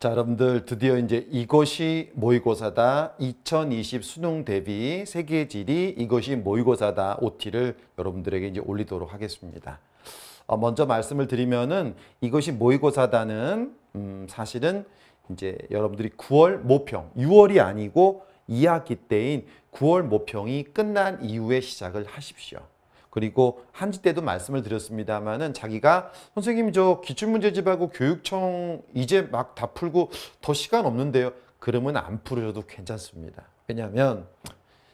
자, 여러분들 드디어 이제 이것이 모의고사다 2020 수능 대비 세계 지리 이것이 모의고사다 OT를 여러분들에게 이제 올리도록 하겠습니다. 어, 먼저 말씀을 드리면은 이것이 모의고사다는 음, 사실은 이제 여러분들이 9월 모평, 6월이 아니고 2학기 때인 9월 모평이 끝난 이후에 시작을 하십시오. 그리고 한지 때도 말씀을 드렸습니다만은 자기가 선생님 저 기출문제집하고 교육청 이제 막 다 풀고 더 시간 없는데요. 그러면 안 풀으셔도 괜찮습니다. 왜냐하면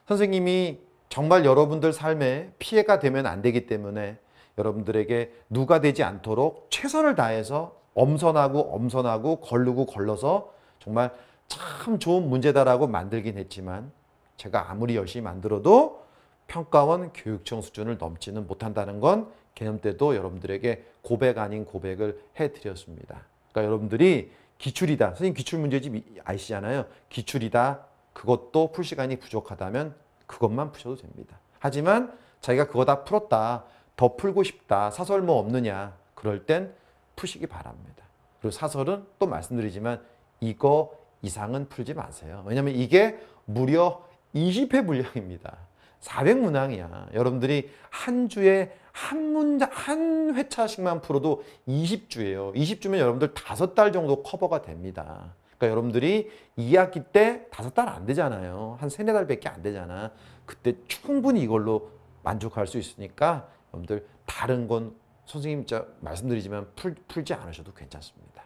선생님이 정말 여러분들 삶에 피해가 되면 안 되기 때문에 여러분들에게 누가 되지 않도록 최선을 다해서 엄선하고 엄선하고 걸르고 걸러서 정말 참 좋은 문제다라고 만들긴 했지만 제가 아무리 열심히 만들어도 평가원 교육청 수준을 넘지는 못한다는 건 개념 때도 여러분들에게 고백 아닌 고백을 해드렸습니다. 그러니까 여러분들이 기출이다. 선생님 기출 문제집 아시잖아요. 기출이다. 그것도 풀 시간이 부족하다면 그것만 푸셔도 됩니다. 하지만 자기가 그거 다 풀었다. 더 풀고 싶다. 사설 뭐 없느냐. 그럴 땐 푸시기 바랍니다. 그리고 사설은 또 말씀드리지만 이거 이상은 풀지 마세요. 왜냐면 이게 무려 20회 분량입니다. 400문항이야. 여러분들이 한 주에 한 문장, 한 회차씩만 풀어도 20주예요. 20주면 여러분들 다섯 달 정도 커버가 됩니다. 그러니까 여러분들이 2학기 때 다섯 달 안 되잖아요. 한 세네 달밖에 안 되잖아. 그때 충분히 이걸로 만족할 수 있으니까 여러분들 다른 건 선생님 말씀드리지만 풀, 풀지 않으셔도 괜찮습니다.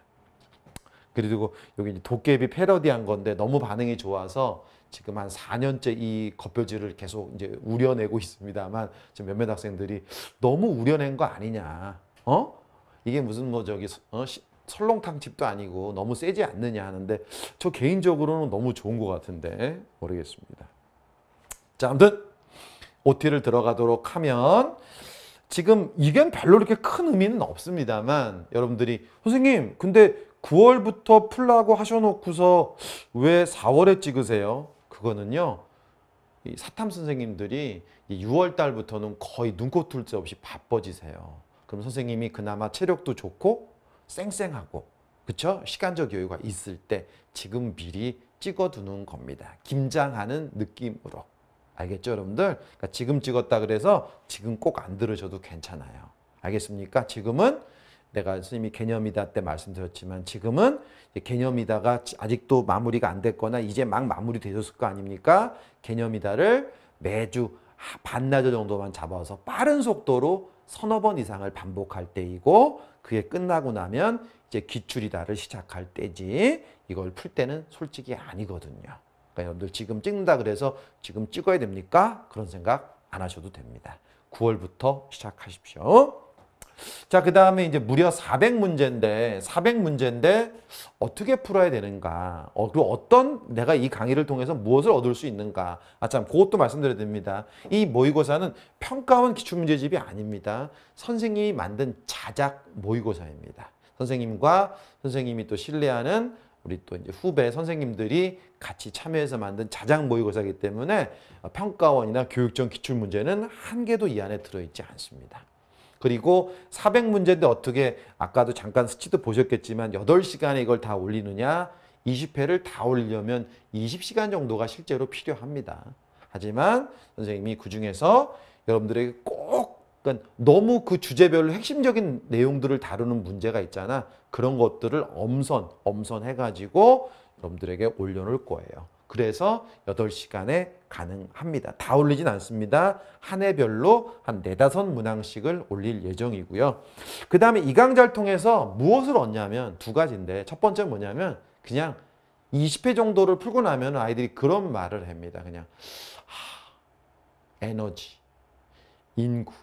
그리고 여기 도깨비 패러디한 건데 너무 반응이 좋아서 지금 한 4년째 이 겉표지를 계속 이제 우려내고 있습니다만 지금 몇몇 학생들이 너무 우려낸 거 아니냐. 어? 이게 무슨 뭐 저기 어? 설렁탕 집도 아니고 너무 세지 않느냐 하는데 저 개인적으로는 너무 좋은 것 같은데 모르겠습니다. 자 아무튼 OT를 들어가도록 하면 지금 이건 별로 이렇게 큰 의미는 없습니다만 여러분들이 선생님 근데 9월부터 풀라고 하셔놓고서 왜 4월에 찍으세요? 그거는요. 사탐 선생님들이 6월 달부터는 거의 눈코 둘새 없이 바빠지세요. 그럼 선생님이 그나마 체력도 좋고 쌩쌩하고 그쵸? 시간적 여유가 있을 때 지금 미리 찍어두는 겁니다. 김장하는 느낌으로. 알겠죠 여러분들? 그러니까 지금 찍었다 그래서 지금 꼭 안 들으셔도 괜찮아요. 알겠습니까? 지금은 내가 스님이 개념이다 때 말씀드렸지만 지금은 개념이다가 아직도 마무리가 안 됐거나 이제 막 마무리 되셨을 거 아닙니까? 개념이다를 매주 반나절 정도만 잡아서 빠른 속도로 서너 번 이상을 반복할 때이고 그게 끝나고 나면 이제 기출이다를 시작할 때지 이걸 풀 때는 솔직히 아니거든요. 그러니까 여러분들 지금 찍는다 그래서 지금 찍어야 됩니까? 그런 생각 안 하셔도 됩니다. 9월부터 시작하십시오. 자, 그 다음에 이제 무려 400문제인데, 400문제인데, 어떻게 풀어야 되는가? 어, 그리고 어떤 내가 이 강의를 통해서 무엇을 얻을 수 있는가? 아, 참, 그것도 말씀드려야 됩니다. 이 모의고사는 평가원 기출문제집이 아닙니다. 선생님이 만든 자작 모의고사입니다. 선생님과 선생님이 또 신뢰하는 우리 또 이제 후배 선생님들이 같이 참여해서 만든 자작 모의고사이기 때문에 평가원이나 교육청 기출문제는 한 개도 이 안에 들어있지 않습니다. 그리고 400문제인데 어떻게 아까도 잠깐 스치도 보셨겠지만 8시간에 이걸 다 올리느냐 20회를 다 올리려면 20시간 정도가 실제로 필요합니다. 하지만 선생님이 그 중에서 여러분들에게 꼭 그러니까 너무 그 주제별로 핵심적인 내용들을 다루는 문제가 있잖아. 그런 것들을 엄선, 엄선해가지고 여러분들에게 올려놓을 거예요. 그래서 8시간에 가능합니다. 다 올리진 않습니다. 한 해별로 한 네다섯 문항씩을 올릴 예정이고요. 그 다음에 이 강좌를 통해서 무엇을 얻냐면 두 가지인데 첫 번째 뭐냐면 그냥 20회 정도를 풀고 나면 아이들이 그런 말을 합니다. 그냥 하, 에너지, 인구,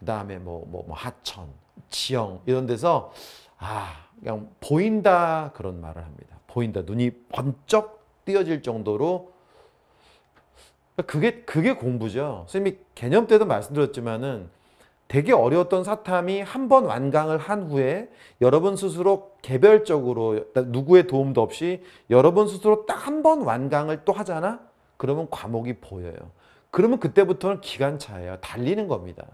그 다음에 뭐, 뭐, 뭐 하천, 지형 이런 데서 아 그냥 보인다 그런 말을 합니다. 보인다 눈이 번쩍 띄어질 정도로 그러니까 그게 그게 공부죠. 선생님이 개념 때도 말씀드렸지만은 되게 어려웠던 사탐이 한 번 완강을 한 후에 여러분 스스로 개별적으로 그러니까 누구의 도움도 없이 여러분 스스로 딱 한 번 완강을 또 하잖아. 그러면 과목이 보여요. 그러면 그때부터는 기간차예요. 달리는 겁니다.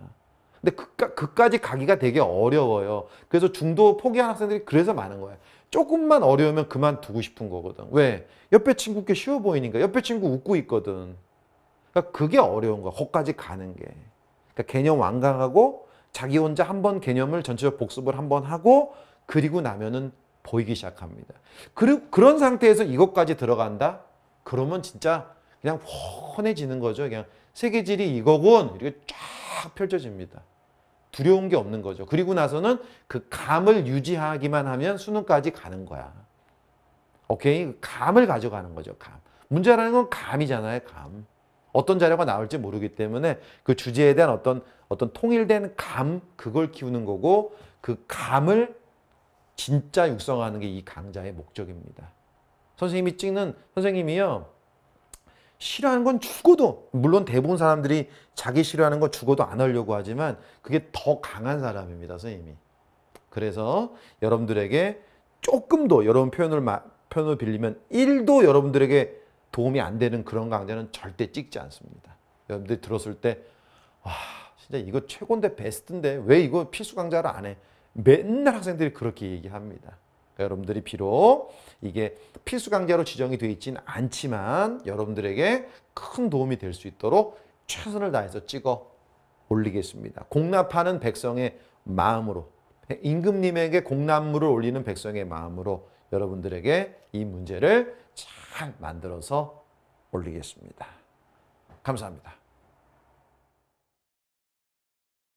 근데 그까, 그까지 가기가 되게 어려워요. 그래서 중도 포기한 학생들이 그래서 많은 거예요. 조금만 어려우면 그만두고 싶은 거거든. 왜? 옆에 친구께 쉬워 보이니까. 옆에 친구 웃고 있거든. 그러니까 그게 어려운 거야. 거까지 가는 게. 그러니까 개념 완강하고 자기 혼자 한 번 개념을 전체적 복습을 한 번 하고 그리고 나면은 보이기 시작합니다. 그리고 그런 상태에서 이것까지 들어간다? 그러면 진짜 그냥 훤해지는 거죠. 그냥 세계질이 이거군 이렇게 쫙 펼쳐집니다. 두려운 게 없는 거죠. 그리고 나서는 그 감을 유지하기만 하면 수능까지 가는 거야. 오케이? 감을 가져가는 거죠. 감. 문제라는 건 감이잖아요. 감. 어떤 자료가 나올지 모르기 때문에 그 주제에 대한 어떤 어떤 통일된 감 그걸 키우는 거고 그 감을 진짜 육성하는 게 이 강좌의 목적입니다. 선생님이 찍는 선생님이요. 싫어하는 건 죽어도 물론 대부분 사람들이 자기 싫어하는 거 죽어도 안 하려고 하지만 그게 더 강한 사람입니다. 선생님이. 그래서 여러분들에게 조금도 여러분 표현을 표현을 빌리면 1도 여러분들에게 도움이 안 되는 그런 강좌는 절대 찍지 않습니다. 여러분들이 들었을 때 와, 진짜 이거 최고인데 베스트인데 왜 이거 필수 강좌를 안 해? 맨날 학생들이 그렇게 얘기합니다. 그러니까 여러분들이 비록 이게 필수 강좌로 지정이 되어 있지 않지만 여러분들에게 큰 도움이 될 수 있도록 최선을 다해서 찍어 올리겠습니다. 공납하는 백성의 마음으로 임금님에게 공납물을 올리는 백성의 마음으로 여러분들에게 이 문제를 잘 만들어서 올리겠습니다. 감사합니다.